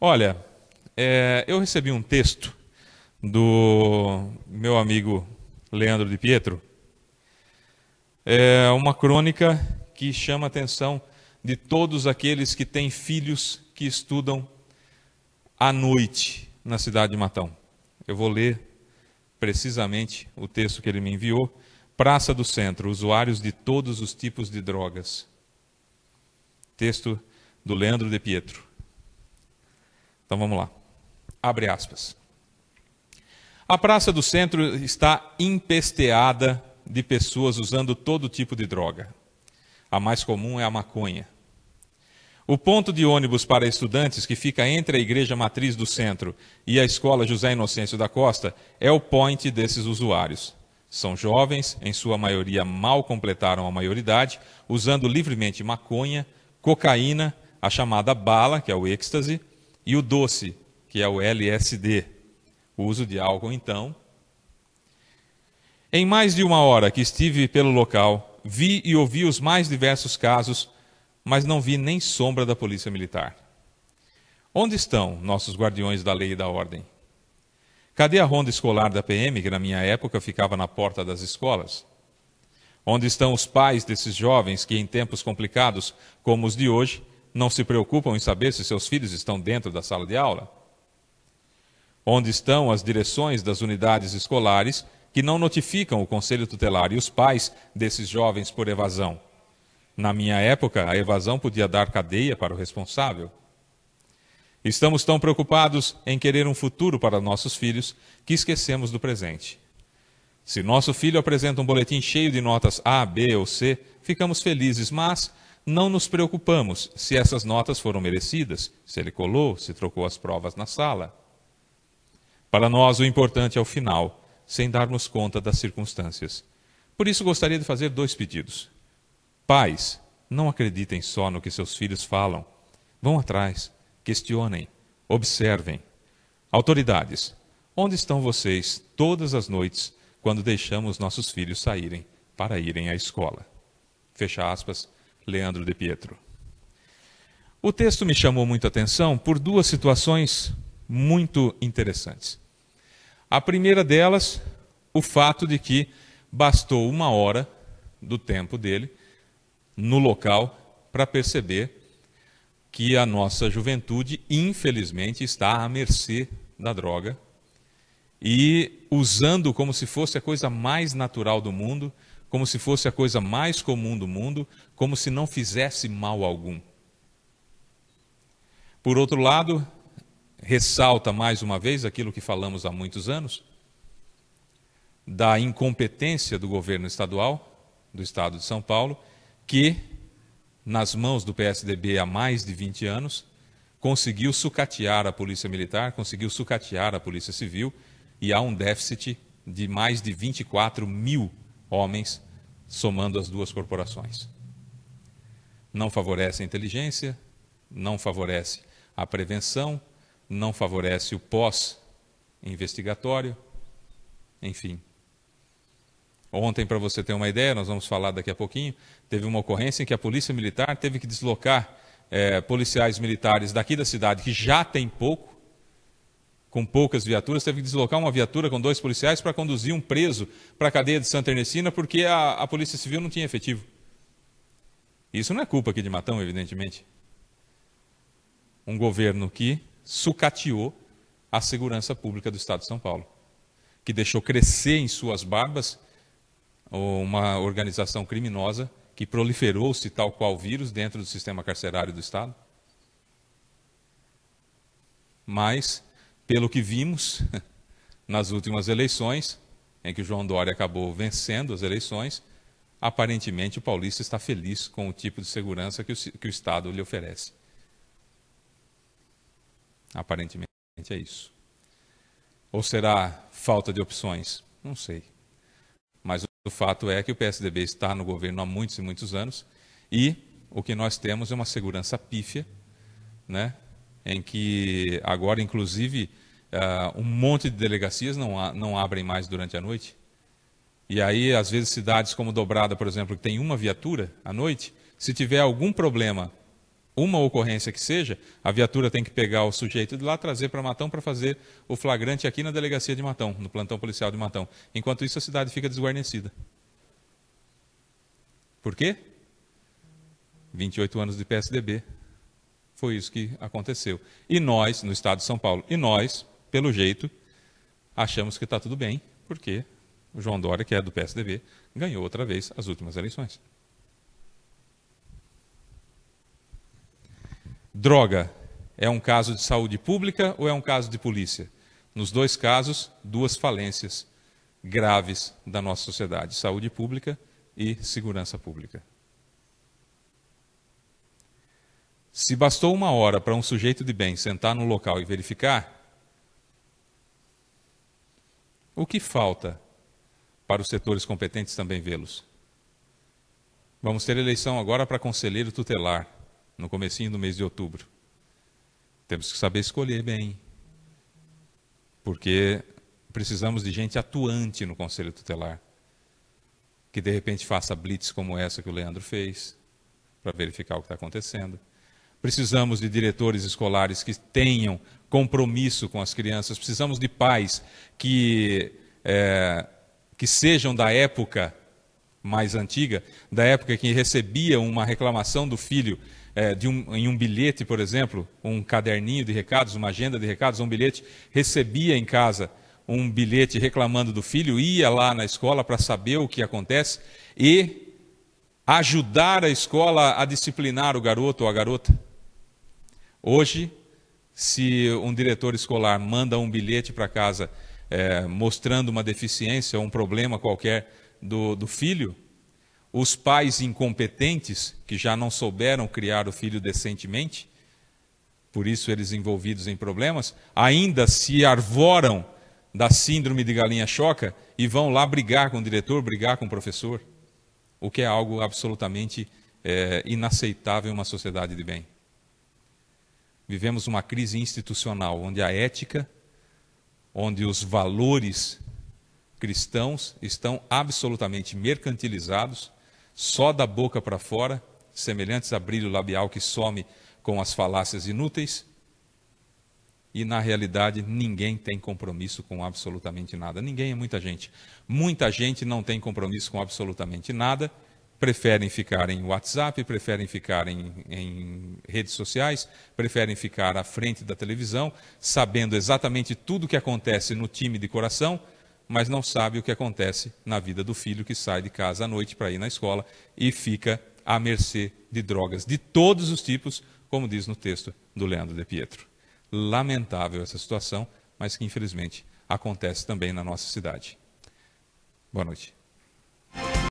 Olha, é, eu recebi um texto do meu amigo Leandro de Pietro, é uma crônica que chama a atenção de todos aqueles que têm filhos que estudam à noite na cidade de Matão. Eu vou ler precisamente o texto que ele me enviou. Praça do Centro, usuários de todos os tipos de drogas. Texto do Leandro de Pietro. Então vamos lá. Abre aspas. A praça do centro está empesteada de pessoas usando todo tipo de droga. A mais comum é a maconha. O ponto de ônibus para estudantes, que fica entre a igreja matriz do centro e a escola José Inocêncio da Costa, é o point desses usuários. São jovens, em sua maioria mal completaram a maioridade, usando livremente maconha, cocaína, a chamada bala, que é o êxtase, e o doce, que é o LSD, o uso de álcool, então. Em mais de uma hora que estive pelo local, vi e ouvi os mais diversos casos, mas não vi nem sombra da polícia militar. Onde estão nossos guardiões da lei e da ordem? Cadê a ronda escolar da PM, que na minha época ficava na porta das escolas? Onde estão os pais desses jovens que, em tempos complicados como os de hoje, não se preocupam em saber se seus filhos estão dentro da sala de aula? Onde estão as direções das unidades escolares que não notificam o conselho tutelar e os pais desses jovens por evasão? Na minha época, a evasão podia dar cadeia para o responsável. Estamos tão preocupados em querer um futuro para nossos filhos que esquecemos do presente. Se nosso filho apresenta um boletim cheio de notas A, B ou C, ficamos felizes, mas não nos preocupamos se essas notas foram merecidas, se ele colou, se trocou as provas na sala. Para nós, o importante é o final, sem darmos conta das circunstâncias. Por isso, gostaria de fazer dois pedidos. Pais, não acreditem só no que seus filhos falam. Vão atrás, questionem, observem. Autoridades, onde estão vocês todas as noites quando deixamos nossos filhos saírem para irem à escola? Fecha aspas, Leandro de Pietro. O texto me chamou muito a atenção por duas situações muito interessantes. A primeira delas, o fato de que bastou uma hora do tempo dele no local para perceber que a nossa juventude, infelizmente, está à mercê da droga e usando como se fosse a coisa mais natural do mundo como se fosse a coisa mais comum do mundo, como se não fizesse mal algum. Por outro lado, ressalta mais uma vez aquilo que falamos há muitos anos, da incompetência do governo estadual, do estado de São Paulo, que, nas mãos do PSDB há mais de 20 anos, conseguiu sucatear a polícia militar, conseguiu sucatear a polícia civil, e há um déficit de mais de 24 mil homens, somando as duas corporações. Não favorece a inteligência, não favorece a prevenção, não favorece o pós-investigatório, enfim. Ontem, para você ter uma ideia, nós vamos falar daqui a pouquinho, teve uma ocorrência em que a polícia militar teve que deslocar é, policiais militares daqui da cidade, que já tem pouco, com poucas viaturas, teve que deslocar uma viatura com dois policiais para conduzir um preso para a cadeia de Santa Ernestina, porque a, a Polícia Civil não tinha efetivo. Isso não é culpa aqui de Matão, evidentemente. Um governo que sucateou a segurança pública do Estado de São Paulo, que deixou crescer em suas barbas uma organização criminosa que proliferou-se tal qual vírus dentro do sistema carcerário do Estado. Mas pelo que vimos nas últimas eleições, em que João Dória acabou vencendo as eleições, aparentemente o paulista está feliz com o tipo de segurança que o, que o Estado lhe oferece. Aparentemente é isso. Ou será falta de opções? Não sei. Mas o fato é que o PSDB está no governo há muitos e muitos anos e o que nós temos é uma segurança pífia, né? em que agora, inclusive, uh, um monte de delegacias não, a, não abrem mais durante a noite. E aí, às vezes, cidades como Dobrada, por exemplo, que tem uma viatura à noite, se tiver algum problema, uma ocorrência que seja, a viatura tem que pegar o sujeito de lá, trazer para Matão para fazer o flagrante aqui na delegacia de Matão, no plantão policial de Matão. Enquanto isso, a cidade fica desguarnecida. Por quê? 28 anos de PSDB, foi isso que aconteceu. E nós, no estado de São Paulo, e nós, pelo jeito, achamos que está tudo bem, porque o João Dória, que é do PSDB, ganhou outra vez as últimas eleições. Droga é um caso de saúde pública ou é um caso de polícia? Nos dois casos, duas falências graves da nossa sociedade: saúde pública e segurança pública. Se bastou uma hora para um sujeito de bem sentar no local e verificar, o que falta para os setores competentes também vê-los? Vamos ter eleição agora para conselheiro tutelar, no comecinho do mês de outubro. Temos que saber escolher bem, porque precisamos de gente atuante no conselho tutelar, que de repente faça blitz como essa que o Leandro fez, para verificar o que está acontecendo. Precisamos de diretores escolares que tenham compromisso com as crianças, precisamos de pais que, é, que sejam da época mais antiga, da época que recebia uma reclamação do filho é, um, em um bilhete, por exemplo, um caderninho de recados, uma agenda de recados, um bilhete, recebia em casa um bilhete reclamando do filho, ia lá na escola para saber o que acontece e ajudar a escola a disciplinar o garoto ou a garota. Hoje, se um diretor escolar manda um bilhete para casa é, mostrando uma deficiência, ou um problema qualquer do, do filho, os pais incompetentes, que já não souberam criar o filho decentemente, por isso eles envolvidos em problemas, ainda se arvoram da síndrome de galinha choca e vão lá brigar com o diretor, brigar com o professor, o que é algo absolutamente é, inaceitável em uma sociedade de bem. Vivemos uma crise institucional onde a ética, onde os valores cristãos estão absolutamente mercantilizados, só da boca para fora, semelhantes a brilho labial que some com as falácias inúteis. E na realidade, ninguém tem compromisso com absolutamente nada. Ninguém é muita gente. Muita gente não tem compromisso com absolutamente nada preferem ficar em WhatsApp, preferem ficar em, em, redes sociais, preferem ficar à frente da televisão, sabendo exatamente tudo o que acontece no time de coração, mas não sabe o que acontece na vida do filho que sai de casa à noite para ir na escola e fica à mercê de drogas de todos os tipos, como diz no texto do Leandro de Pietro. Lamentável essa situação, mas que infelizmente acontece também na nossa cidade. Boa noite.